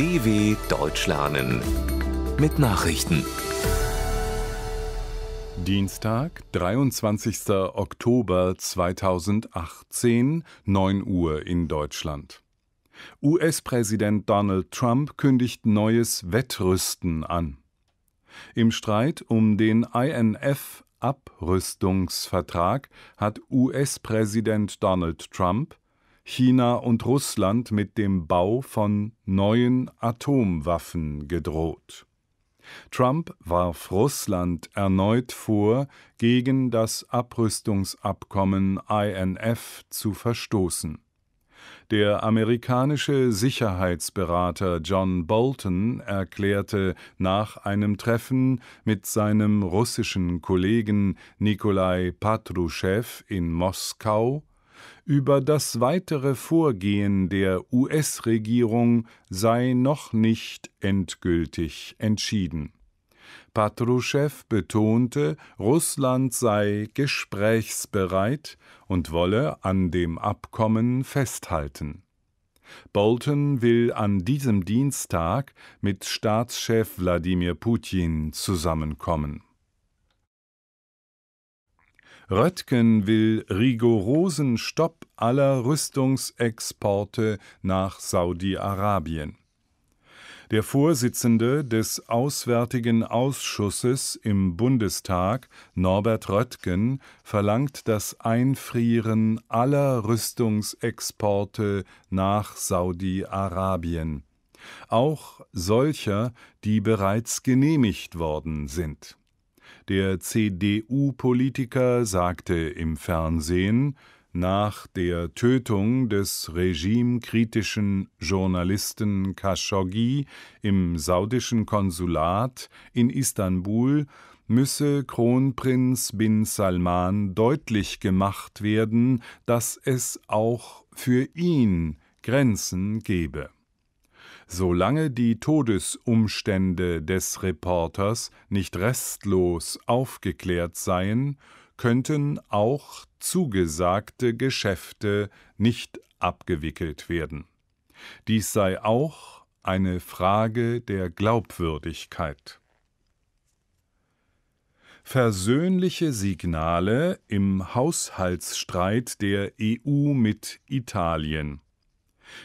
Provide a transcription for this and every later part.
DW Deutsch lernen mit Nachrichten. Dienstag, 23. Oktober 2018, 9 Uhr in Deutschland. US-Präsident Donald Trump kündigt neues Wettrüsten an. Im Streit um den INF Abrüstungsvertrag hat US-Präsident Donald Trump China und Russland mit dem Bau von neuen Atomwaffen gedroht. Trump warf Russland erneut vor, gegen das Abrüstungsabkommen INF zu verstoßen. Der amerikanische Sicherheitsberater John Bolton erklärte nach einem Treffen mit seinem russischen Kollegen Nikolai Patruschew in Moskau über das weitere Vorgehen der US-Regierung sei noch nicht endgültig entschieden. Patruschew betonte, Russland sei gesprächsbereit und wolle an dem Abkommen festhalten. Bolton will an diesem Dienstag mit Staatschef Wladimir Putin zusammenkommen. Röttgen will rigorosen Stopp aller Rüstungsexporte nach Saudi-Arabien. Der Vorsitzende des Auswärtigen Ausschusses im Bundestag, Norbert Röttgen, verlangt das Einfrieren aller Rüstungsexporte nach Saudi-Arabien, auch solcher, die bereits genehmigt worden sind. Der CDU-Politiker sagte im Fernsehen, nach der Tötung des regimekritischen Journalisten Khashoggi im saudischen Konsulat in Istanbul müsse Kronprinz bin Salman deutlich gemacht werden, dass es auch für ihn Grenzen gebe solange die Todesumstände des Reporters nicht restlos aufgeklärt seien, könnten auch zugesagte Geschäfte nicht abgewickelt werden. Dies sei auch eine Frage der Glaubwürdigkeit. Versöhnliche Signale im Haushaltsstreit der EU mit Italien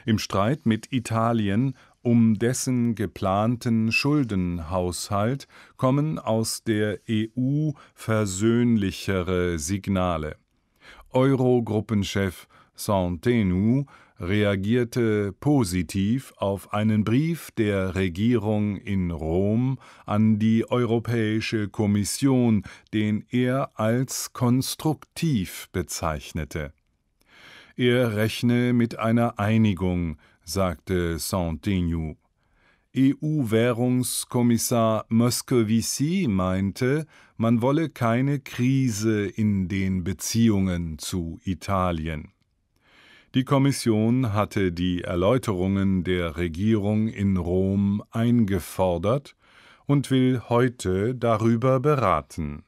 im Streit mit Italien um dessen geplanten Schuldenhaushalt kommen aus der EU versöhnlichere Signale. Eurogruppenchef Santenu reagierte positiv auf einen Brief der Regierung in Rom an die Europäische Kommission, den er als konstruktiv bezeichnete. Er rechne mit einer Einigung, sagte Saint-Aignan. EU-Währungskommissar Moscovici meinte, man wolle keine Krise in den Beziehungen zu Italien. Die Kommission hatte die Erläuterungen der Regierung in Rom eingefordert und will heute darüber beraten.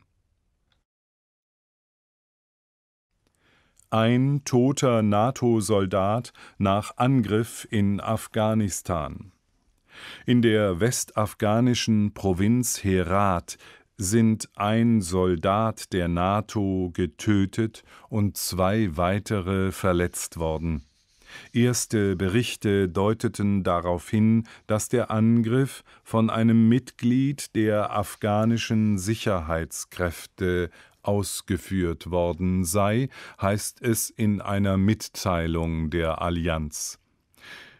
ein toter NATO-Soldat nach Angriff in Afghanistan. In der westafghanischen Provinz Herat sind ein Soldat der NATO getötet und zwei weitere verletzt worden. Erste Berichte deuteten darauf hin, dass der Angriff von einem Mitglied der afghanischen Sicherheitskräfte ausgeführt worden sei, heißt es in einer Mitteilung der Allianz.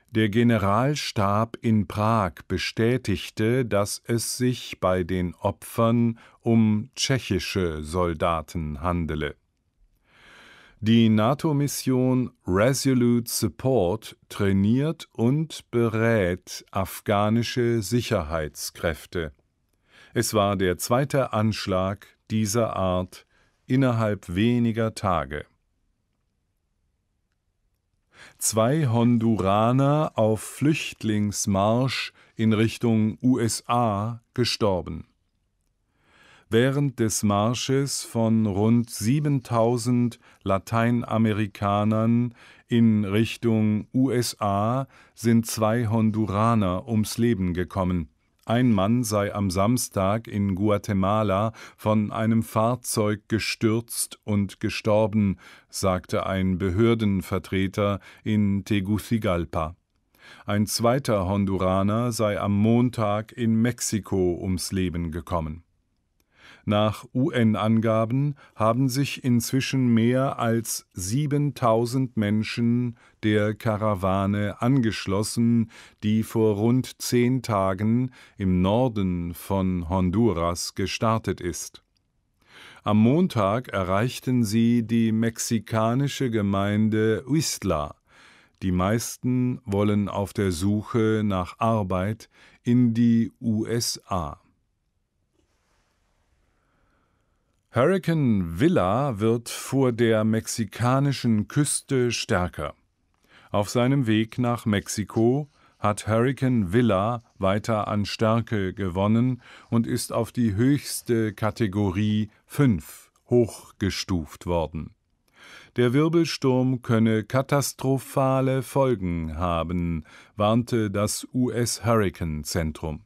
Der Generalstab in Prag bestätigte, dass es sich bei den Opfern um tschechische Soldaten handele. Die NATO-Mission Resolute Support trainiert und berät afghanische Sicherheitskräfte. Es war der zweite Anschlag dieser Art innerhalb weniger Tage. Zwei Honduraner auf Flüchtlingsmarsch in Richtung USA gestorben. Während des Marsches von rund 7000 Lateinamerikanern in Richtung USA sind zwei Honduraner ums Leben gekommen. Ein Mann sei am Samstag in Guatemala von einem Fahrzeug gestürzt und gestorben, sagte ein Behördenvertreter in Tegucigalpa. Ein zweiter Honduraner sei am Montag in Mexiko ums Leben gekommen nach UN-Angaben haben sich inzwischen mehr als 7000 Menschen der Karawane angeschlossen, die vor rund zehn Tagen im Norden von Honduras gestartet ist. Am Montag erreichten sie die mexikanische Gemeinde Huistla. Die meisten wollen auf der Suche nach Arbeit in die USA. Hurricane Villa wird vor der mexikanischen Küste stärker. Auf seinem Weg nach Mexiko hat Hurricane Villa weiter an Stärke gewonnen und ist auf die höchste Kategorie 5 hochgestuft worden. Der Wirbelsturm könne katastrophale Folgen haben, warnte das US-Hurricane-Zentrum.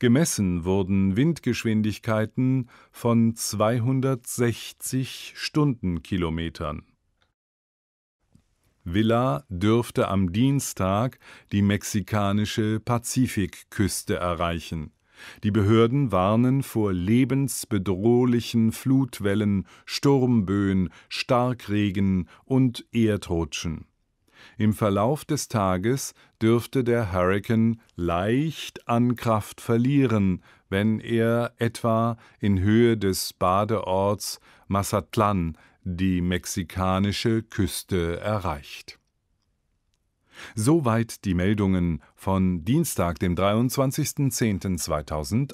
Gemessen wurden Windgeschwindigkeiten von 260 Stundenkilometern. Villa dürfte am Dienstag die mexikanische Pazifikküste erreichen. Die Behörden warnen vor lebensbedrohlichen Flutwellen, Sturmböen, Starkregen und Erdrutschen im Verlauf des Tages dürfte der Hurrikan leicht an Kraft verlieren, wenn er etwa in Höhe des Badeorts Mazatlán die mexikanische Küste erreicht. Soweit die Meldungen von Dienstag, dem 23.10.2018.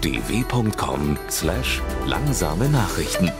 dw.com/langsame Nachrichten